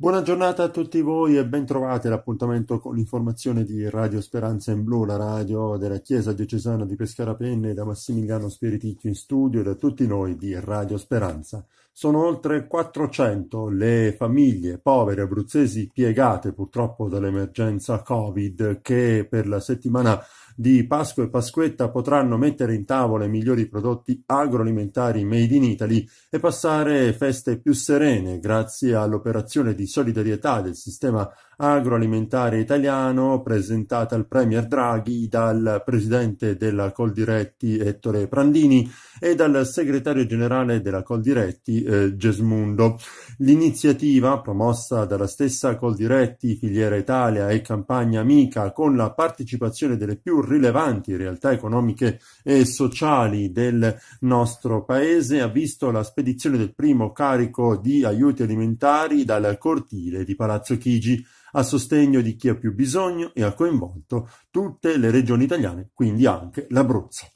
Buona giornata a tutti voi e bentrovati all'appuntamento con l'informazione di Radio Speranza in Blu, la radio della Chiesa Diocesana di Pescara Penne, da Massimiliano Spiriticchio in studio e da tutti noi di Radio Speranza. Sono oltre 400 le famiglie povere abruzzesi piegate purtroppo dall'emergenza Covid che per la settimana di Pasqua e Pasquetta potranno mettere in tavola i migliori prodotti agroalimentari made in Italy e passare feste più serene grazie all'operazione di solidarietà del sistema agroalimentare italiano presentata al Premier Draghi dal presidente della Coldiretti Ettore Prandini e dal segretario generale della Coldiretti eh, Gesmundo. L'iniziativa, promossa dalla stessa Coldiretti, Filiera Italia e Campagna Amica, con la partecipazione delle più rilevanti realtà economiche e sociali del nostro paese, ha visto la spedizione del primo carico di aiuti alimentari dal cortile di Palazzo Chigi a sostegno di chi ha più bisogno e ha coinvolto tutte le regioni italiane, quindi anche l'Abruzzo.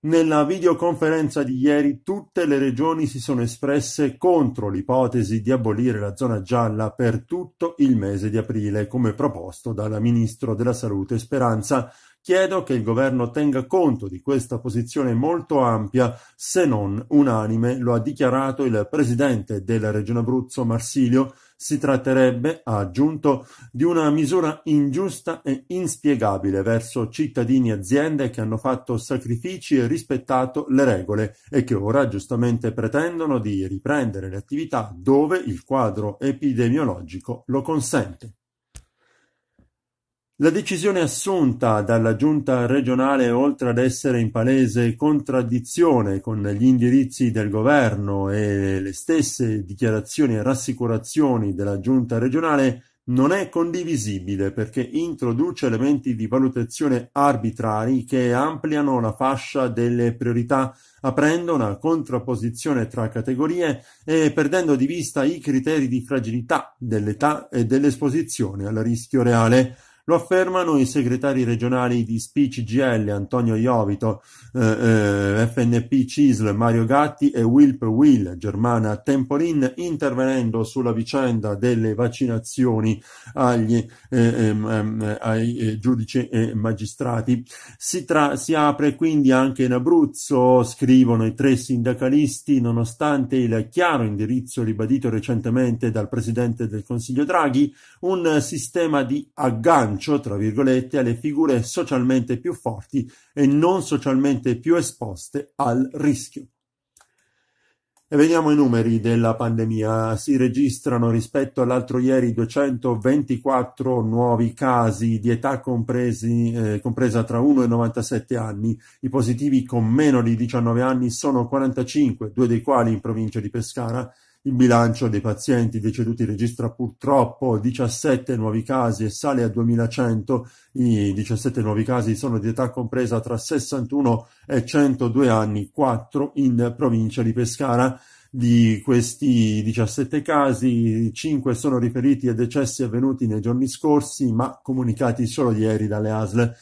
Nella videoconferenza di ieri tutte le regioni si sono espresse contro l'ipotesi di abolire la zona gialla per tutto il mese di aprile, come proposto dalla Ministro della Salute Speranza, Chiedo che il governo tenga conto di questa posizione molto ampia, se non unanime, lo ha dichiarato il presidente della Regione Abruzzo Marsilio. Si tratterebbe, ha aggiunto, di una misura ingiusta e inspiegabile verso cittadini e aziende che hanno fatto sacrifici e rispettato le regole e che ora giustamente pretendono di riprendere le attività dove il quadro epidemiologico lo consente. La decisione assunta dalla giunta regionale oltre ad essere in palese contraddizione con gli indirizzi del governo e le stesse dichiarazioni e rassicurazioni della giunta regionale non è condivisibile perché introduce elementi di valutazione arbitrari che ampliano la fascia delle priorità, aprendo una contrapposizione tra categorie e perdendo di vista i criteri di fragilità dell'età e dell'esposizione al rischio reale. Lo affermano i segretari regionali di Spি GL Antonio Iovito, eh, eh, FNP Cisl Mario Gatti e Wilp Will Germana Temporin intervenendo sulla vicenda delle vaccinazioni agli, eh, ehm, ehm, ai eh, giudici e magistrati. Si, tra- si apre quindi anche in Abruzzo, scrivono i tre sindacalisti, nonostante il chiaro indirizzo ribadito recentemente dal presidente del Consiglio Draghi, un sistema di aggancio slancio, tra virgolette, alle figure socialmente più forti e non socialmente più esposte al rischio. E veniamo ai numeri della pandemia. Si registrano rispetto all'altro ieri 224 nuovi casi di età compresi, eh, compresa tra 1 e 97 anni. I positivi con meno di 19 anni sono 45, due dei quali in provincia di Pescara il bilancio dei pazienti deceduti registra purtroppo 17 nuovi casi e sale a 2100. I 17 nuovi casi sono di età compresa tra 61 e 102 anni, 4 in provincia di Pescara. Di questi 17 casi, 5 sono riferiti a decessi avvenuti nei giorni scorsi, ma comunicati solo ieri dalle ASL.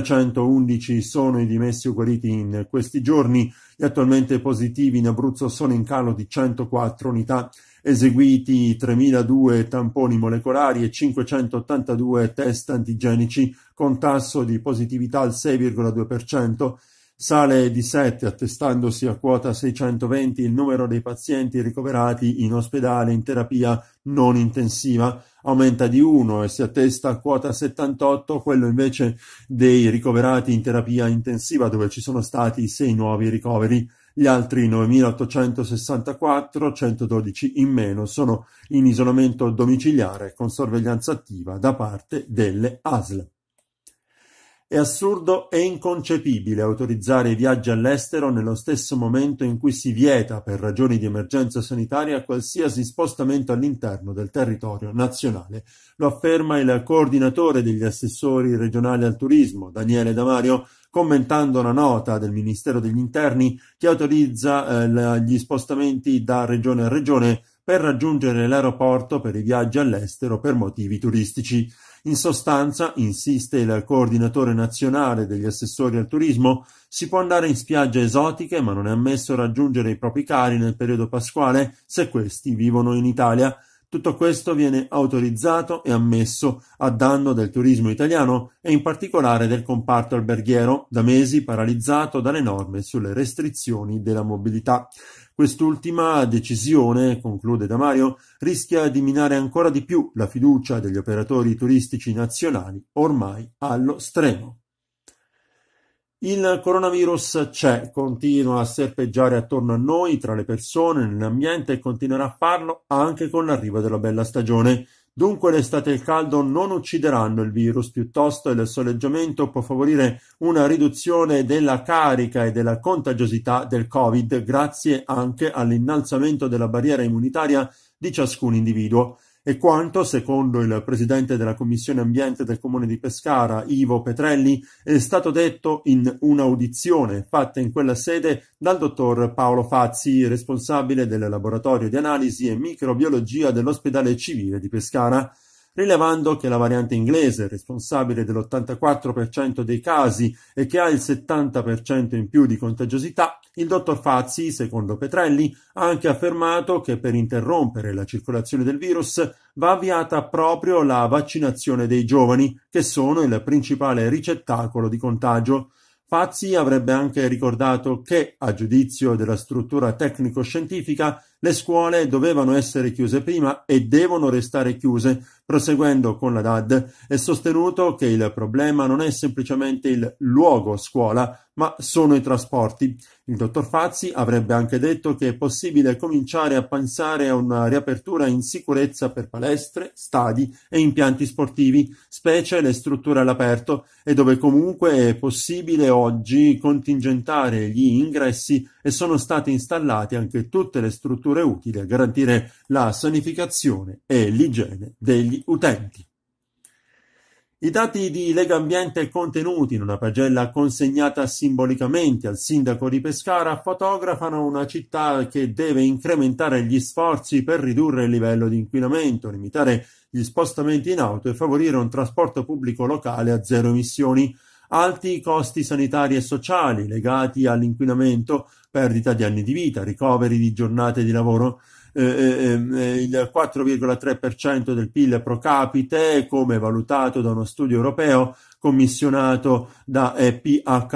311 sono i dimessi o guariti in questi giorni, gli attualmente positivi in Abruzzo sono in calo di 104 unità, eseguiti 3.002 tamponi molecolari e 582 test antigenici con tasso di positività al 6,2%, Sale di 7 attestandosi a quota 620 il numero dei pazienti ricoverati in ospedale in terapia non intensiva, aumenta di 1 e si attesta a quota 78 quello invece dei ricoverati in terapia intensiva dove ci sono stati 6 nuovi ricoveri. Gli altri 9.864, 112 in meno, sono in isolamento domiciliare con sorveglianza attiva da parte delle ASL. È assurdo e inconcepibile autorizzare i viaggi all'estero nello stesso momento in cui si vieta, per ragioni di emergenza sanitaria, qualsiasi spostamento all'interno del territorio nazionale. Lo afferma il coordinatore degli assessori regionali al turismo, Daniele Damario, commentando una nota del Ministero degli Interni che autorizza eh, gli spostamenti da regione a regione per raggiungere l'aeroporto per i viaggi all'estero per motivi turistici. In sostanza, insiste il coordinatore nazionale degli assessori al turismo, si può andare in spiagge esotiche ma non è ammesso raggiungere i propri cari nel periodo pasquale se questi vivono in Italia tutto questo viene autorizzato e ammesso a danno del turismo italiano e in particolare del comparto alberghiero, da mesi paralizzato dalle norme sulle restrizioni della mobilità. Quest'ultima decisione, conclude Damario, rischia di minare ancora di più la fiducia degli operatori turistici nazionali, ormai allo stremo. Il coronavirus c'è, continua a serpeggiare attorno a noi, tra le persone, nell'ambiente e continuerà a farlo anche con l'arrivo della bella stagione. Dunque l'estate e il caldo non uccideranno il virus, piuttosto il soleggiamento può favorire una riduzione della carica e della contagiosità del Covid grazie anche all'innalzamento della barriera immunitaria di ciascun individuo e quanto, secondo il presidente della Commissione Ambiente del Comune di Pescara, Ivo Petrelli, è stato detto in un'audizione fatta in quella sede dal dottor Paolo Fazzi, responsabile del laboratorio di analisi e microbiologia dell'ospedale civile di Pescara rilevando che la variante inglese è responsabile dell'84% dei casi e che ha il 70% in più di contagiosità, il dottor Fazzi, secondo Petrelli, ha anche affermato che per interrompere la circolazione del virus va avviata proprio la vaccinazione dei giovani, che sono il principale ricettacolo di contagio. Fazzi avrebbe anche ricordato che, a giudizio della struttura tecnico-scientifica, le scuole dovevano essere chiuse prima e devono restare chiuse Proseguendo con la DAD, è sostenuto che il problema non è semplicemente il luogo scuola, ma sono i trasporti. Il dottor Fazzi avrebbe anche detto che è possibile cominciare a pensare a una riapertura in sicurezza per palestre, stadi e impianti sportivi, specie le strutture all'aperto, e dove comunque è possibile oggi contingentare gli ingressi e sono state installate anche tutte le strutture utili a garantire la sanificazione e l'igiene degli utenti. I dati di Lega Ambiente contenuti in una pagella consegnata simbolicamente al sindaco di Pescara fotografano una città che deve incrementare gli sforzi per ridurre il livello di inquinamento, limitare gli spostamenti in auto e favorire un trasporto pubblico locale a zero emissioni alti costi sanitari e sociali legati all'inquinamento, perdita di anni di vita, ricoveri di giornate di lavoro. Eh, eh, ehm, eh, il 4,3% del PIL pro capite, come valutato da uno studio europeo, commissionato da eh, PHC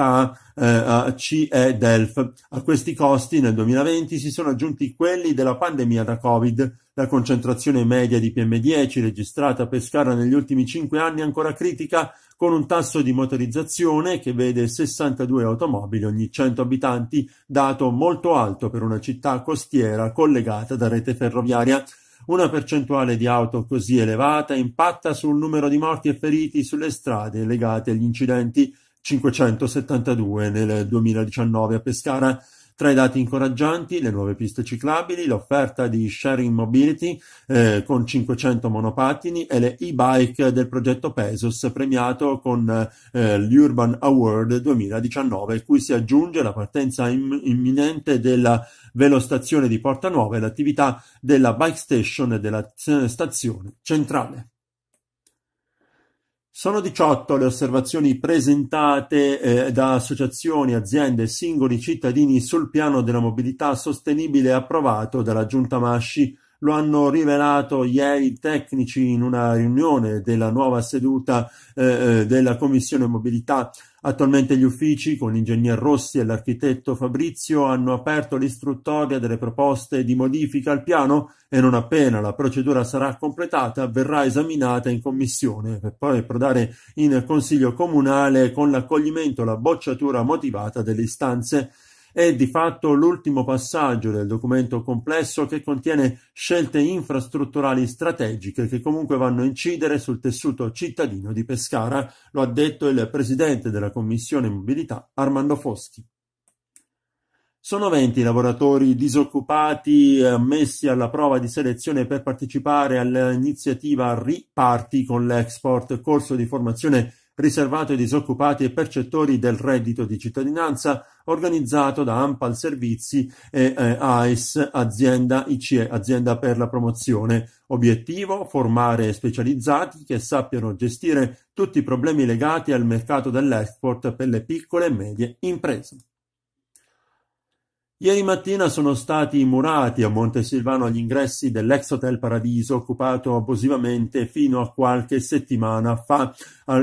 eh, e DELF. A questi costi nel 2020 si sono aggiunti quelli della pandemia da Covid. La concentrazione media di PM10 registrata a Pescara negli ultimi cinque anni è ancora critica, con un tasso di motorizzazione che vede 62 automobili ogni 100 abitanti, dato molto alto per una città costiera collegata da rete ferroviaria. Una percentuale di auto così elevata impatta sul numero di morti e feriti sulle strade legate agli incidenti, 572 nel 2019 a Pescara, tra i dati incoraggianti, le nuove piste ciclabili, l'offerta di sharing mobility eh, con 500 monopattini e le e-bike del progetto Pesos premiato con eh, l'Urban Award 2019, cui si aggiunge la partenza im- imminente della velostazione di Porta Nuova e l'attività della bike station e della t- eh, stazione centrale. Sono 18 le osservazioni presentate eh, da associazioni, aziende e singoli cittadini sul piano della mobilità sostenibile approvato dalla Giunta Masci lo hanno rivelato ieri i tecnici in una riunione della nuova seduta eh, eh, della Commissione Mobilità. Attualmente gli uffici, con l'ingegner Rossi e l'architetto Fabrizio, hanno aperto l'istruttoria delle proposte di modifica al piano e non appena la procedura sarà completata verrà esaminata in commissione per poi approdare in Consiglio Comunale con l'accoglimento e la bocciatura motivata delle istanze. È di fatto l'ultimo passaggio del documento complesso che contiene scelte infrastrutturali strategiche che comunque vanno a incidere sul tessuto cittadino di Pescara, lo ha detto il presidente della Commissione Mobilità Armando Foschi. Sono 20 i lavoratori disoccupati ammessi alla prova di selezione per partecipare all'iniziativa Riparti con l'Export, corso di formazione riservato ai disoccupati e percettori del reddito di cittadinanza, organizzato da Ampal Servizi e eh, AIS, azienda ICE, azienda per la promozione. Obiettivo? Formare specializzati che sappiano gestire tutti i problemi legati al mercato dell'export per le piccole e medie imprese. Ieri mattina sono stati murati a Monte Silvano gli ingressi dell'ex Hotel Paradiso occupato abusivamente fino a qualche settimana fa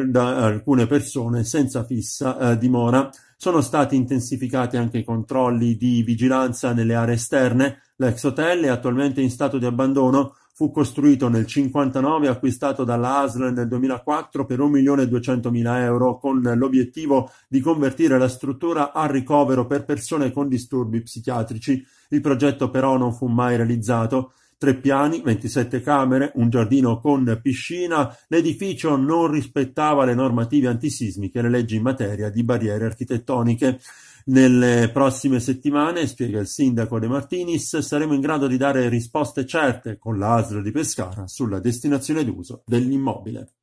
da alcune persone senza fissa eh, dimora. Sono stati intensificati anche i controlli di vigilanza nelle aree esterne. L'ex hotel è attualmente in stato di abbandono Fu costruito nel cinquantanove e acquistato dalla ASL nel 2004 per un milione e duecentomila euro con l'obiettivo di convertire la struttura a ricovero per persone con disturbi psichiatrici. Il progetto però non fu mai realizzato. Tre piani, 27 camere, un giardino con piscina, l'edificio non rispettava le normative antisismiche e le leggi in materia di barriere architettoniche. Nelle prossime settimane, spiega il sindaco De Martinis, saremo in grado di dare risposte certe con l'ASL di Pescara sulla destinazione d'uso dell'immobile.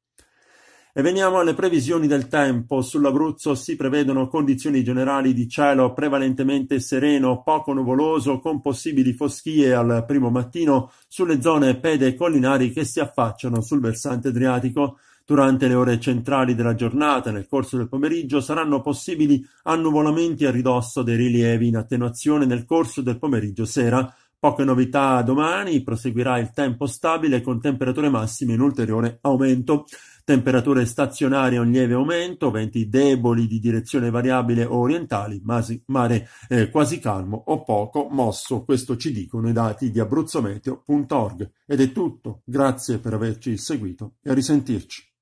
E veniamo alle previsioni del tempo. Sull'Abruzzo si prevedono condizioni generali di cielo prevalentemente sereno, poco nuvoloso, con possibili foschie al primo mattino sulle zone pede collinari che si affacciano sul versante adriatico. Durante le ore centrali della giornata nel corso del pomeriggio saranno possibili annuvolamenti a ridosso dei rilievi in attenuazione nel corso del pomeriggio sera. Poche novità domani, proseguirà il tempo stabile con temperature massime in ulteriore aumento. Temperature stazionarie a un lieve aumento, venti deboli di direzione variabile orientali, mare eh, quasi calmo o poco mosso. Questo ci dicono i dati di abruzzometeo.org. Ed è tutto. Grazie per averci seguito e a risentirci.